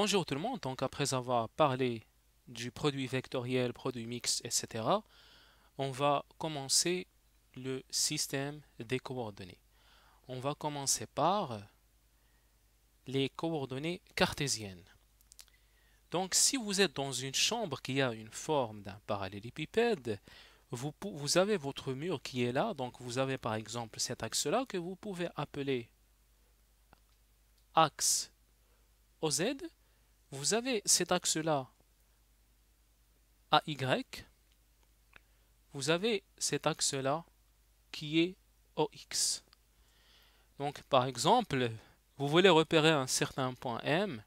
Bonjour tout le monde, donc après avoir parlé du produit vectoriel, produit mixte, etc., on va commencer le système des coordonnées. On va commencer par les coordonnées cartésiennes. Donc si vous êtes dans une chambre qui a une forme d'un parallélépipède, vous, vous, avez votre mur qui est là, donc vous avez par exemple cet axe-là que vous pouvez appeler axe OZ, vous avez cet axe-là Y, vous avez cet axe-là qui est OX. Donc, par exemple, vous voulez repérer un certain point M,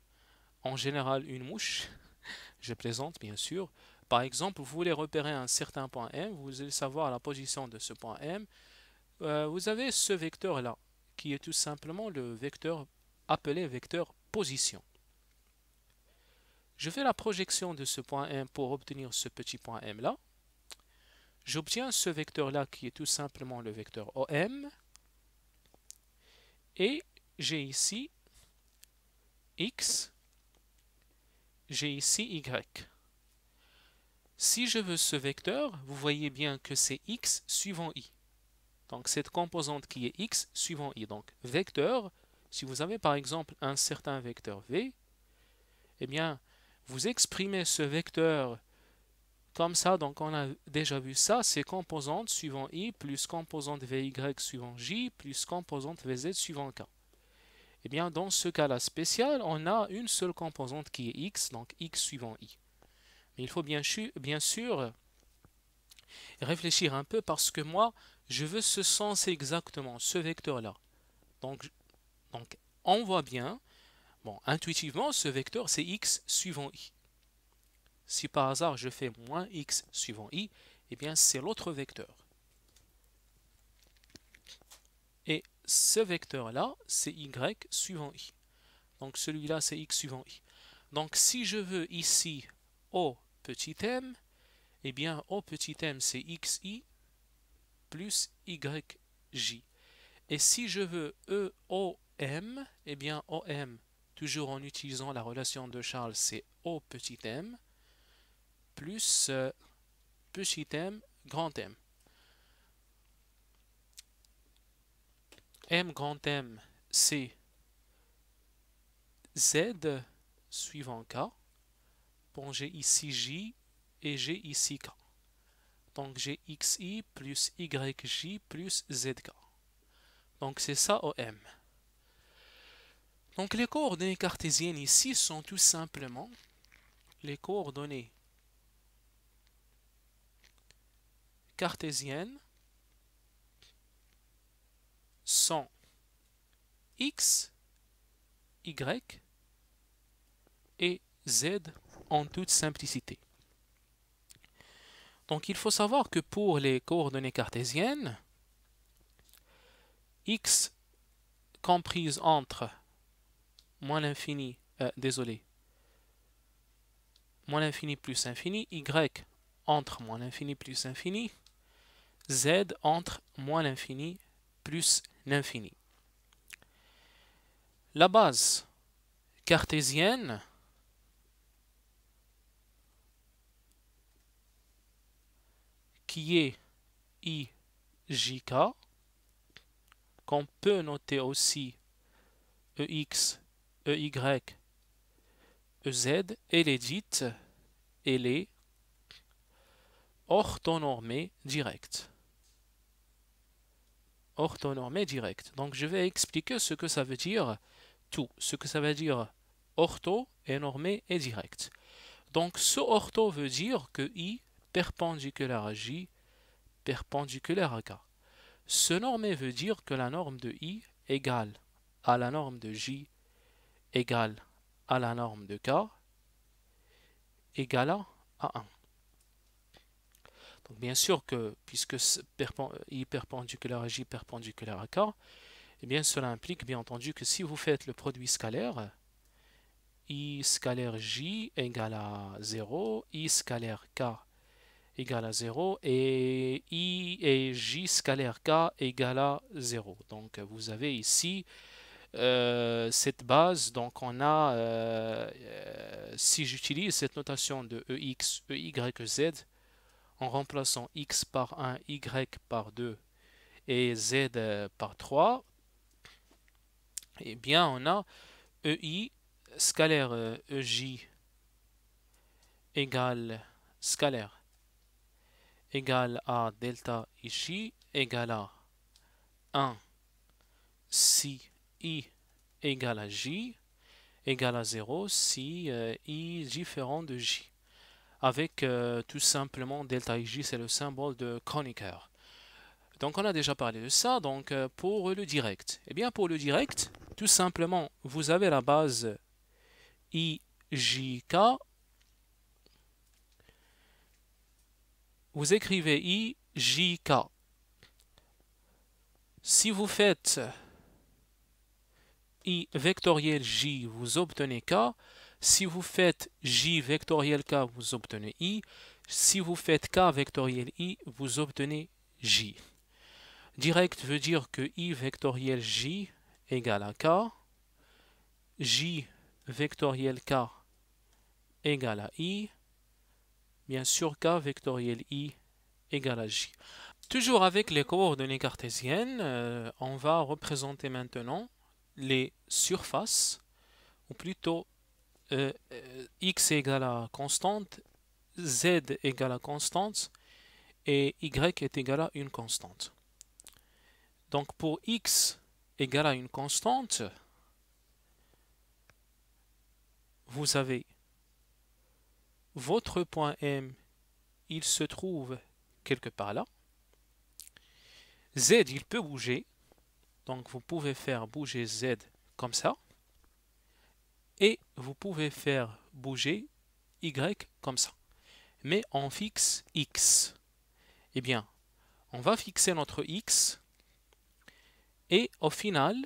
en général une mouche, je plaisante bien sûr. Par exemple, vous voulez repérer un certain point M, vous voulez savoir la position de ce point M. Euh, vous avez ce vecteur-là, qui est tout simplement le vecteur appelé vecteur position. Je fais la projection de ce point M pour obtenir ce petit point M là. J'obtiens ce vecteur là qui est tout simplement le vecteur OM. Et j'ai ici X, j'ai ici Y. Si je veux ce vecteur, vous voyez bien que c'est X suivant i. Donc cette composante qui est X suivant i Donc vecteur, si vous avez par exemple un certain vecteur V, eh bien vous exprimez ce vecteur comme ça, donc on a déjà vu ça, c'est composante suivant i plus composante vy suivant j plus composante vz suivant k. Et eh bien dans ce cas-là spécial, on a une seule composante qui est x, donc x suivant i. Mais il faut bien, bien sûr réfléchir un peu parce que moi, je veux ce sens exactement, ce vecteur-là. Donc, donc on voit bien Bon, intuitivement, ce vecteur, c'est x suivant i. Si par hasard je fais moins x suivant i, eh bien c'est l'autre vecteur. Et ce vecteur-là, c'est y suivant i. Donc celui-là, c'est x suivant i. Donc si je veux ici O petit m, eh bien O petit m, c'est xi plus y j. Et si je veux E M, eh bien OM, toujours en utilisant la relation de Charles, c'est O petit m, plus euh, petit m, grand M. M grand M, c'est Z suivant K. Bon, j'ai ici J et j'ai ici K. Donc j'ai XI plus y j plus ZK. Donc c'est ça OM. Donc les coordonnées cartésiennes ici sont tout simplement les coordonnées cartésiennes sont x, y et z en toute simplicité. Donc il faut savoir que pour les coordonnées cartésiennes, x comprise entre moins l'infini, euh, désolé, moins l'infini plus infini, y entre moins l'infini plus infini, z entre moins l'infini plus l'infini. La base cartésienne qui est IJK, qu'on peut noter aussi EX EY, EZ, elle est dite, elle est orthonormée directe. Orthonormée directe. Donc je vais expliquer ce que ça veut dire tout, ce que ça veut dire ortho et normé et direct. Donc ce ortho veut dire que I perpendiculaire à J perpendiculaire à K. Ce normé veut dire que la norme de I égale à la norme de J égal à la norme de K égale à, 1. Donc bien sûr que puisque I perpendiculaire à J perpendiculaire à K, eh bien cela implique bien entendu que si vous faites le produit scalaire, I scalaire J égale à 0, I scalaire K égale à 0 et I et J scalaire K égale à 0. Donc vous avez ici euh, cette base, donc on a, euh, euh, si j'utilise cette notation de EX, e Z en remplaçant X par 1, Y par 2 et Z par 3, et eh bien on a EI scalaire EJ e égale scalaire égale à delta ici égale à 1 si i égale à j égale à 0 si euh, i différent de j. Avec euh, tout simplement delta ij, c'est le symbole de Kronecker. Donc on a déjà parlé de ça, donc euh, pour le direct. et eh bien pour le direct, tout simplement, vous avez la base ijk. Vous écrivez ijk. Si vous faites i vectoriel j, vous obtenez k. Si vous faites j vectoriel k, vous obtenez i. Si vous faites k vectoriel i, vous obtenez j. Direct veut dire que i vectoriel j égale à k. j vectoriel k égale à i. Bien sûr, k vectoriel i égale à j. Toujours avec les coordonnées cartésiennes, euh, on va représenter maintenant les surfaces, ou plutôt euh, euh, x égale égal à constante, z égale égal à constante, et y est égal à une constante. Donc pour x égale à une constante, vous avez votre point M, il se trouve quelque part là. Z, il peut bouger, donc vous pouvez faire bouger Z comme ça. Et vous pouvez faire bouger Y comme ça. Mais on fixe X. Eh bien, on va fixer notre X. Et au final,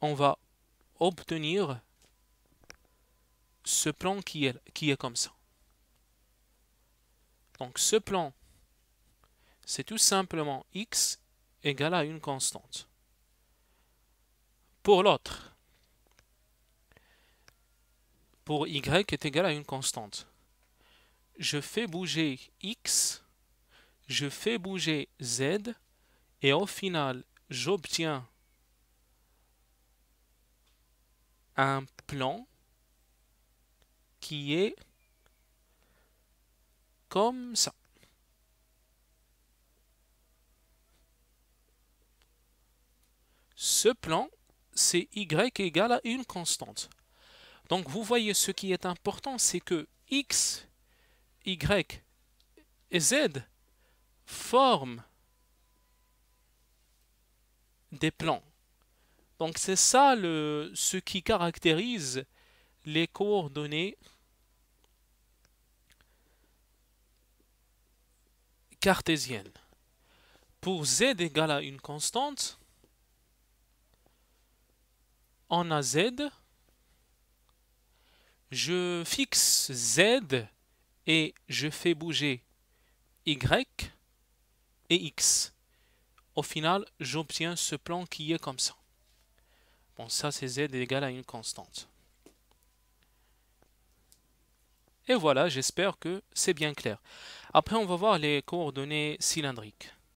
on va obtenir ce plan qui est, qui est comme ça. Donc ce plan, c'est tout simplement x égale à une constante. Pour l'autre, pour y est égal à une constante, je fais bouger x, je fais bouger z, et au final, j'obtiens un plan qui est comme ça. ce plan, c'est y égale à une constante. Donc vous voyez, ce qui est important, c'est que x, y et z forment des plans. Donc c'est ça le, ce qui caractérise les coordonnées cartésiennes. Pour z égale à une constante, en az, Je fixe Z et je fais bouger Y et X. Au final, j'obtiens ce plan qui est comme ça. Bon, ça c'est Z égal à une constante. Et voilà, j'espère que c'est bien clair. Après, on va voir les coordonnées cylindriques.